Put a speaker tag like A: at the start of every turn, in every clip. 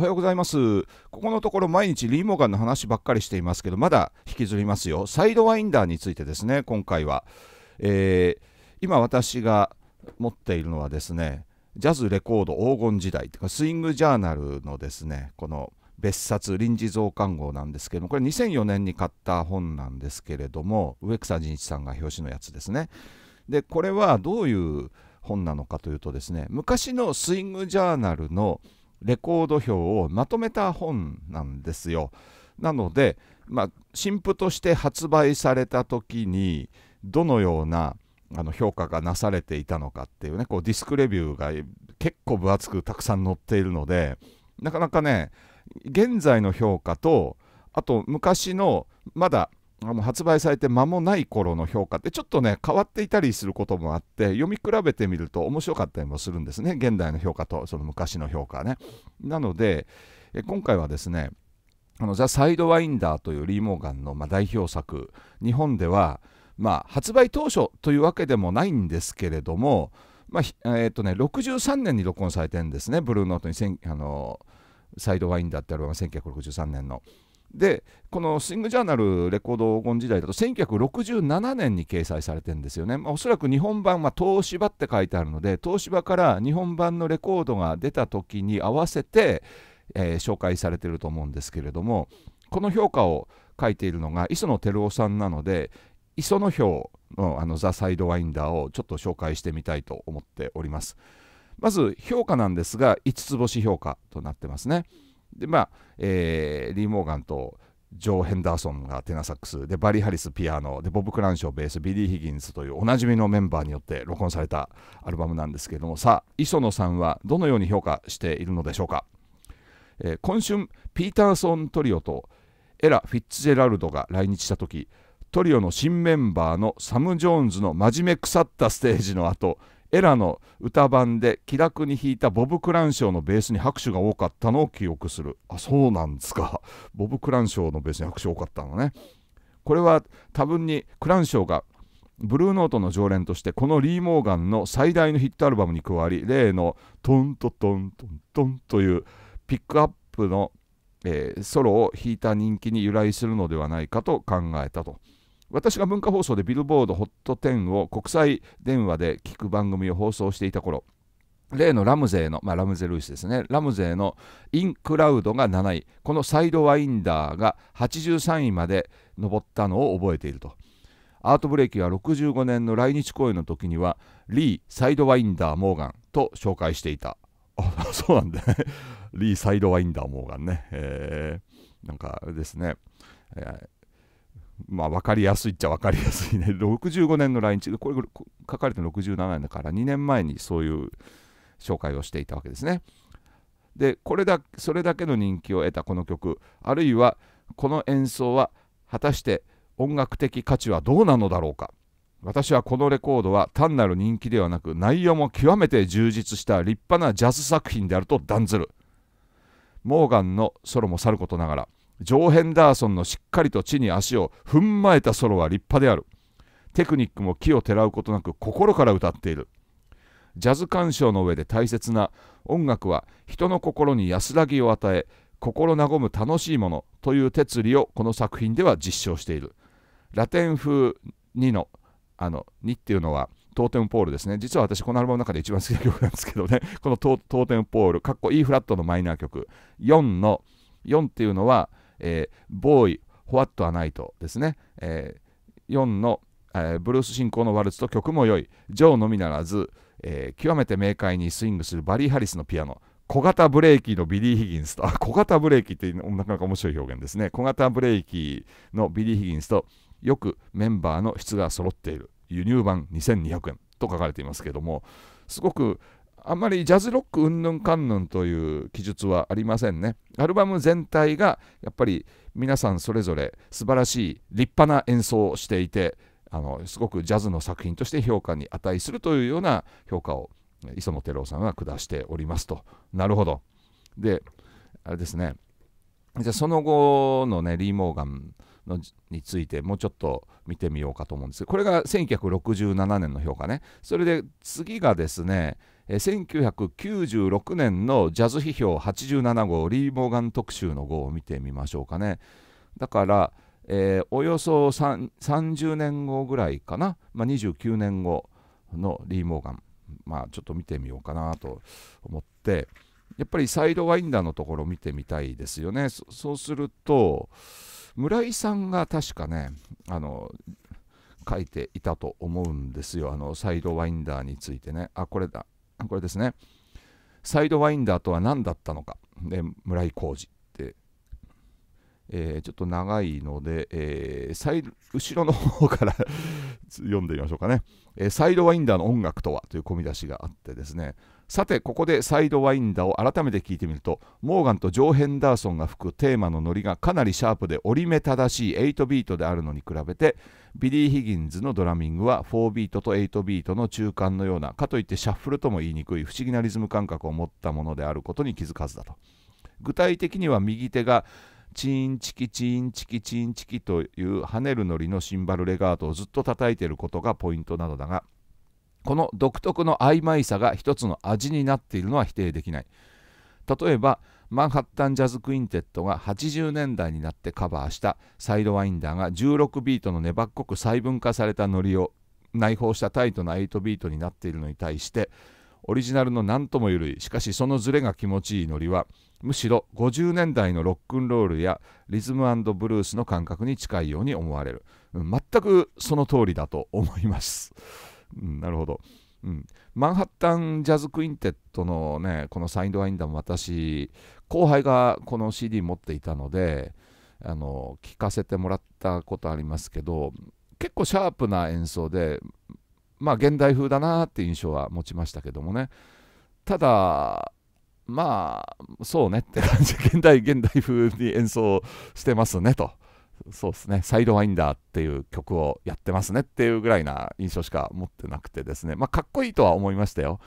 A: おはようございます。ここのところ毎日リー・モガンの話ばっかりしていますけど、まだ引きずりますよ。サイドワインダーについてですね、今回は。えー、今私が持っているのはですね、ジャズレコード黄金時代というか、スイングジャーナルのですね、この別冊臨時増刊号なんですけども、これ2004年に買った本なんですけれども、植草仁一さんが表紙のやつですね。で、これはどういう本なのかというとですね、昔のスイングジャーナルのレコード表をまとめた本なんですよ。なので、まあ、新譜として発売された時にどのようなあの評価がなされていたのかっていうねこうディスクレビューが結構分厚くたくさん載っているのでなかなかね現在の評価とあと昔のまだあの発売されて間もない頃の評価ってちょっとね変わっていたりすることもあって読み比べてみると面白かったりもするんですね現代の評価とその昔の評価ねなのでえ今回はですねあのザ・サイドワインダーというリー・モーガンのま代表作日本ではまあ、発売当初というわけでもないんですけれどもまあ、えー、とね63年に録音されてるんですねブルーノートにあのサイドワインダーってアルバム1963年の。でこの「イング・ジャーナルレコード黄金時代」だと1967年に掲載されてるんですよね、まあ、おそらく日本版、は東芝って書いてあるので東芝から日本版のレコードが出た時に合わせて、えー、紹介されてると思うんですけれどもこの評価を書いているのが磯野照夫さんなので磯野表のあのザ・サイドワインダーをちょっと紹介してみたいと思っておりますまず評価なんですが5つ星評価となってますね。で、まあ、えー、リー・モーガンとジョー・ヘンダーソンがテナサックス、で、バリー・ハリスピアノ、で、ボブ・クランショーベース、ビリー・ヒギンズというおなじみのメンバーによって録音されたアルバムなんですけども、さあ、磯野さんはどのように評価しているのでしょうか。えー、今春、ピーターソントリオとエラ・フィッツジェラルドが来日した時、トリオの新メンバーのサム・ジョーンズの真面目腐ったステージの後、エラの歌版で気楽に弾いたボブ・クランショーのベースに拍手が多かったのを記憶するあそうなんですかボブ・クランショーのベースに拍手多かったのねこれは多分にクランショーがブルーノートの常連としてこのリー・モーガンの最大のヒットアルバムに加わり例のトントトントントンというピックアップの、えー、ソロを弾いた人気に由来するのではないかと考えたと。私が文化放送でビルボード HOT10 を国際電話で聞く番組を放送していた頃例のラムゼーの、まあ、ラムゼ・ルイスですね、ラムゼーのインクラウドが7位、このサイドワインダーが83位まで上ったのを覚えていると。アートブレーキは65年の来日公演の時には、リー・サイドワインダー・モーガンと紹介していた。あ そうなんだね。リー・サイドワインダー・モーガンね。えー、なんかですね、えーまあ、分かりやすいっちゃ分かりやすいね65 年の来日これ書かれて67年だから2年前にそういう紹介をしていたわけですねでこれだそれだけの人気を得たこの曲あるいはこの演奏は果たして音楽的価値はどうなのだろうか私はこのレコードは単なる人気ではなく内容も極めて充実した立派なジャズ作品であると断ずるモーガンのソロもさることながらジョー・ヘンダーソンのしっかりと地に足を踏んまえたソロは立派である。テクニックも木をてらうことなく心から歌っている。ジャズ鑑賞の上で大切な音楽は人の心に安らぎを与え、心和む楽しいものという哲理をこの作品では実証している。ラテン風2の、あの、2っていうのは、トーテンポールですね。実は私、このアルバムの中で一番好きな曲なんですけどね、このトーテンポール、かっこいいフラットのマイナー曲、4の、4っていうのは、えー、ボーイ、ホワットアナイトですね、えー、4の、えー、ブルース進行のワルツと曲も良い、ジョーのみならず、えー、極めて明快にスイングするバリー・ハリスのピアノ、小型ブレーキのビリー・ヒギンスと、小型ブレーキってなかなか面白い表現ですね、小型ブレーキのビリー・ヒギンスと、よくメンバーの質が揃っている、輸入版2200円と書かれていますけども、すごくあんまりジャズロックうんぬんかんぬんという記述はありませんね。アルバム全体がやっぱり皆さんそれぞれ素晴らしい立派な演奏をしていてあのすごくジャズの作品として評価に値するというような評価を磯野照郎さんは下しておりますと。なるほど。であれですねじゃあその後のねリー・モーガンのについてもうちょっと見てみようかと思うんですこれが1967年の評価ねそれで次がですね1996年のジャズ批評87号リー・モーガン特集の号を見てみましょうかねだから、えー、およそ30年後ぐらいかな、まあ、29年後のリー・モーガンまあちょっと見てみようかなと思ってやっぱりサイドワインダーのところを見てみたいですよねそうすると村井さんが確かねあの書いていたと思うんですよあのサイドワインダーについてねあこれだこれですねサイドワインダーとは何だったのかで村井浩二って、えー、ちょっと長いので、えー、後ろの方から 読んでみましょうかね、えー、サイドワインダーの音楽とはという込み出しがあってですねさてここでサイドワインダーを改めて聞いてみるとモーガンとジョー・ヘンダーソンが吹くテーマのノリがかなりシャープで折り目正しい8ビートであるのに比べてビリー・ヒギンズのドラミングは4ビートと8ビートの中間のようなかといってシャッフルとも言いにくい不思議なリズム感覚を持ったものであることに気づかずだと具体的には右手がチーンチキチーンチキチーンチキという跳ねるノリのシンバルレガートをずっと叩いていることがポイントなのだがこの独特の曖昧さが一つの味になっているのは否定できない例えばマンハッタン・ジャズ・クインテットが80年代になってカバーしたサイドワインダーが16ビートの粘っこく細分化されたノリを内包したタイトな8ビートになっているのに対してオリジナルの何とも緩いしかしそのズレが気持ちいいノリはむしろ50年代のロックンロールやリズムブルースの感覚に近いように思われる全くその通りだと思います。うん、なるほど。うん、マンハッタンジャズクインテットのね、このサインドワインダーも私、後輩がこの CD 持っていたので、あの、聴かせてもらったことありますけど、結構シャープな演奏で、まあ現代風だなっていう印象は持ちましたけどもね。ただ、まあ、そうねって感じ、現代、現代風に演奏してますねと。そうですね、サイドワインダーっていう曲をやってますねっていうぐらいな印象しか持ってなくてですね、まあ、かっこいいとは思いましたよ。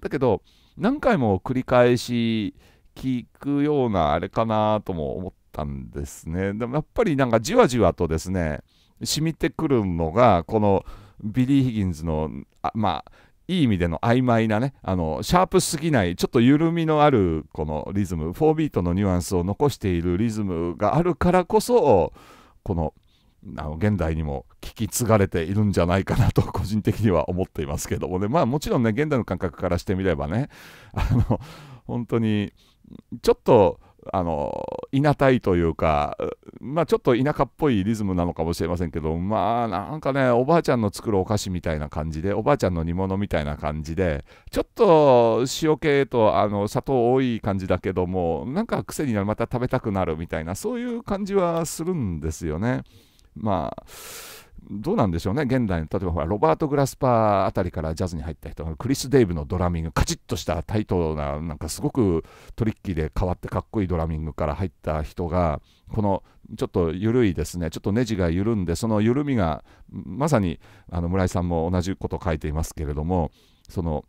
A: だけど、何回も繰り返し聞くようなあれかなとも思ったんですね。でもやっぱりなんかじわじわとですね、染みてくるのが、このビリー・ヒギンズの、あまあ、いい意味での曖昧なね、あの、シャープすぎない、ちょっと緩みのあるこのリズム、4ビートのニュアンスを残しているリズムがあるからこそ、このあの現代にも聞き継がれているんじゃないかなと 個人的には思っていますけどもねまあもちろんね現代の感覚からしてみればねあの本当にちょっとあの稲たいというか、まあ、ちょっと田舎っぽいリズムなのかもしれませんけど、まあ、なんかね、おばあちゃんの作るお菓子みたいな感じで、おばあちゃんの煮物みたいな感じで、ちょっと塩系とあの砂糖多い感じだけども、なんか癖になる、また食べたくなるみたいな、そういう感じはするんですよね。まあどうなんでしょうね、現代の、例えばほら、ロバート・グラスパーあたりからジャズに入った人クリス・デイブのドラミング、カチッとしたタイトな、なんかすごくトリッキーで変わってかっこいいドラミングから入った人が、このちょっと緩いですね、ちょっとネジが緩んで、その緩みが、まさにあの村井さんも同じこと書いていますけれども、その、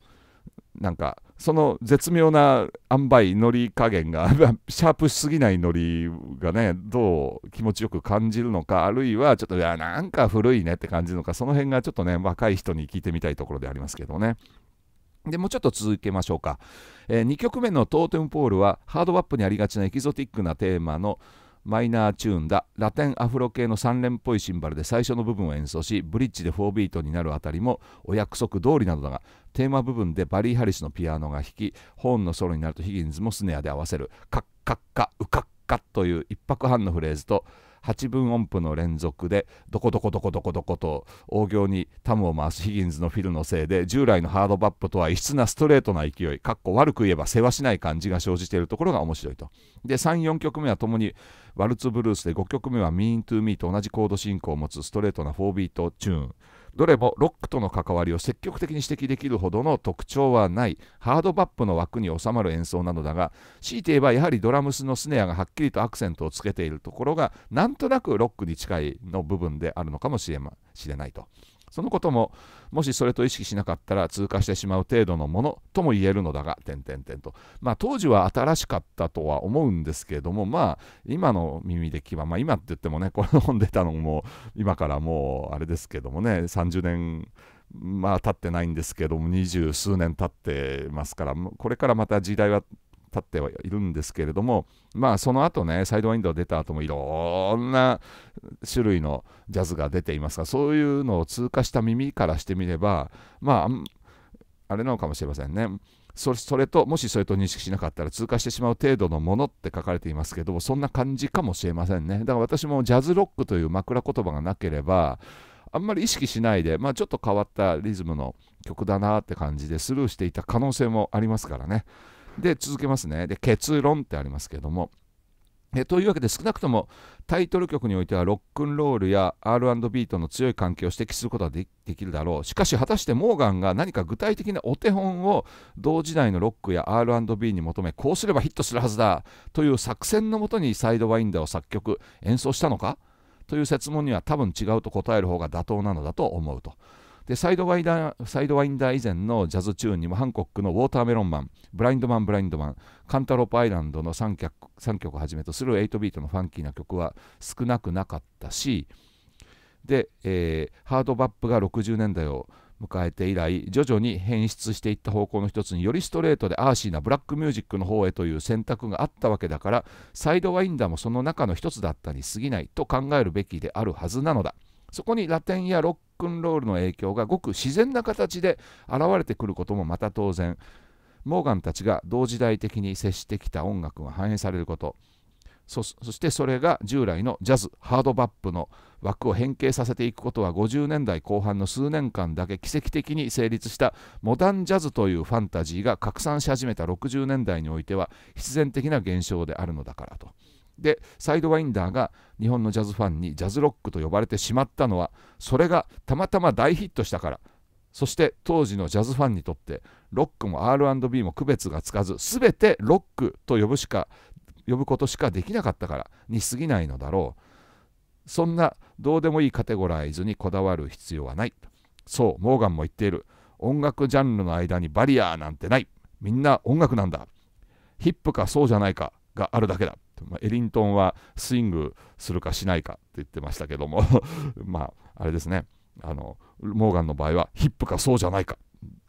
A: なんか、その絶妙な塩梅のり加減が シャープしすぎないのりがねどう気持ちよく感じるのかあるいはちょっといやなんか古いねって感じるのかその辺がちょっとね若い人に聞いてみたいところでありますけどねでもうちょっと続けましょうか、えー、2曲目の「トーテムポール」はハードワップにありがちなエキゾティックなテーマの「マイナーチューンだラテンアフロ系の3連っぽいシンバルで最初の部分を演奏しブリッジで4ビートになるあたりもお約束通りなのだがテーマ部分でバリー・ハリスのピアノが弾きホーンのソロになるとヒギンズもスネアで合わせるカッカッカウカッカという一拍半のフレーズと「8分音符の連続でどこどこどこどこどこと大行にタムを回すヒギンズのフィルのせいで従来のハードバップとは異質なストレートな勢いかっこ悪く言えばせわしない感じが生じているところが面白いとで34曲目はともにワルツブルースで5曲目は「Mean to Me」と同じコード進行を持つストレートな4ビートチューンどれもロックとの関わりを積極的に指摘できるほどの特徴はないハードバップの枠に収まる演奏なのだが強いて言えばやはりドラムスのスネアがはっきりとアクセントをつけているところがなんとなくロックに近いの部分であるのかもしれないと。そのことも、もしそれと意識しなかったら通過してしまう程度のものとも言えるのだが、点々点と。まあ、当時は新しかったとは思うんですけれども、まあ、今の耳で聞けば、まあ、今って言ってもね、この本出たのも、今からもう、あれですけどもね、30年、まあ、経ってないんですけども、二十数年経ってますから、これからまた時代は立ってはいるんですけれども、まあ、その後ね、サイドワインド出た後もいろんな種類のジャズが出ていますが、そういうのを通過した耳からしてみれば、まあ、あれなのかもしれませんね。それと、もしそれと認識しなかったら通過してしまう程度のものって書かれていますけど、そんな感じかもしれませんね。だから私もジャズロックという枕言葉がなければ、あんまり意識しないで、まあ、ちょっと変わったリズムの曲だなって感じでスルーしていた可能性もありますからね。で、続けますね。で、結論ってありますけども。えというわけで少なくともタイトル曲においてはロックンロールや R&B との強い関係を指摘することはできるだろうしかし果たしてモーガンが何か具体的なお手本を同時代のロックや R&B に求めこうすればヒットするはずだという作戦のもとにサイドワインダーを作曲演奏したのかという説問には多分違うと答える方が妥当なのだと思うとでサイドワイダーサイドワインダー以前のジャズチューンにもハンコックの「ウォーターメロンマン」「ブラインドマンブラインドマン」「カンタロープアイランド」の3曲 ,3 曲はじめとする8ビートのファンキーな曲は少なくなかったしで、えー、ハードバップが60年代を迎えて以来徐々に変質していった方向の一つによりストレートでアーシーなブラックミュージックの方へという選択があったわけだからサイドワインダーもその中の一つだったに過ぎないと考えるべきであるはずなのだ。そこにラテンやロックンロールの影響がごく自然な形で現れてくることもまた当然モーガンたちが同時代的に接してきた音楽が反映されることそしてそれが従来のジャズハードバップの枠を変形させていくことは50年代後半の数年間だけ奇跡的に成立したモダンジャズというファンタジーが拡散し始めた60年代においては必然的な現象であるのだからと。でサイドワインダーが日本のジャズファンにジャズロックと呼ばれてしまったのはそれがたまたま大ヒットしたからそして当時のジャズファンにとってロックも R&B も区別がつかず全てロックと呼ぶしか呼ぶことしかできなかったからに過ぎないのだろうそんなどうでもいいカテゴライズにこだわる必要はないそうモーガンも言っている音楽ジャンルの間にバリアーなんてないみんな音楽なんだヒップかそうじゃないかがあるだけだまあ、エリントンはスイングするかしないかって言ってましたけども まああれですねあのモーガンの場合はヒップかそうじゃないか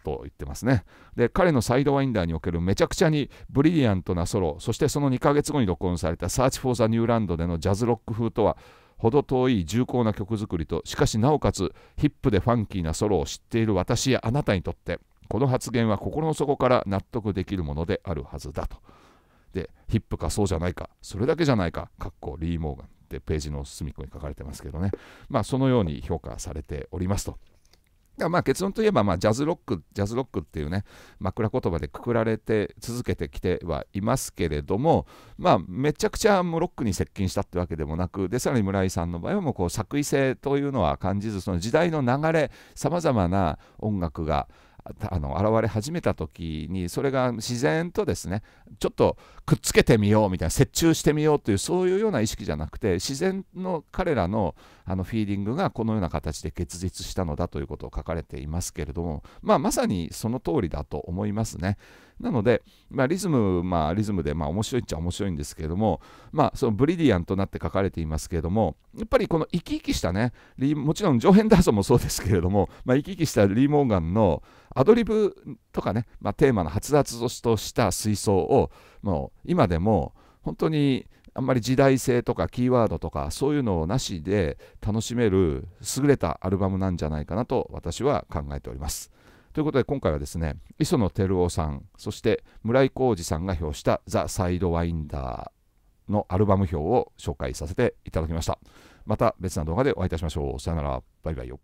A: と言ってますねで彼のサイドワインダーにおけるめちゃくちゃにブリリアントなソロそしてその2ヶ月後に録音された「Search for the New Land」でのジャズロック風とは程遠い重厚な曲作りとしかしなおかつヒップでファンキーなソロを知っている私やあなたにとってこの発言は心の底から納得できるものであるはずだとでヒップかそうじゃないかそれだけじゃないかかっこリー・モーガンってページの隅っこに書かれてますけどねまあそのように評価されておりますと。まあ結論といえばまあジャズロック、ジャズロックっていうね、枕言葉でくくられて続けてきてはいますけれども、まあめちゃくちゃもうロックに接近したってわけでもなく、で、さらに村井さんの場合はもうこう作為性というのは感じず、その時代の流れ、さまざまな音楽が、あの現れ始めた時にそれが自然とですねちょっとくっつけてみようみたいな折衷してみようというそういうような意識じゃなくて自然の彼らのあのフィーリングがこのような形で結実したのだということを書かれていますけれども、まあ、まさにその通りだと思いますね。なので、まあ、リズム、まあ、リズムで、まあ、面白いっちゃ面白いんですけれども、まあ、そのブリリアンとなって書かれていますけれども、やっぱりこの生き生きしたね、もちろん上辺ダーソンもそうですけれども、まあ、生き生きしたリー・モーガンのアドリブとかね、まあ、テーマの発達とした水槽を、もう今でも本当にあんまり時代性とかキーワードとかそういうのをなしで楽しめる優れたアルバムなんじゃないかなと私は考えております。ということで今回はですね磯野照夫さんそして村井浩二さんが表した「ザ・サイドワインダー」のアルバム表を紹介させていただきました。また別な動画でお会いいたしましょう。さよなら。バイバイよ。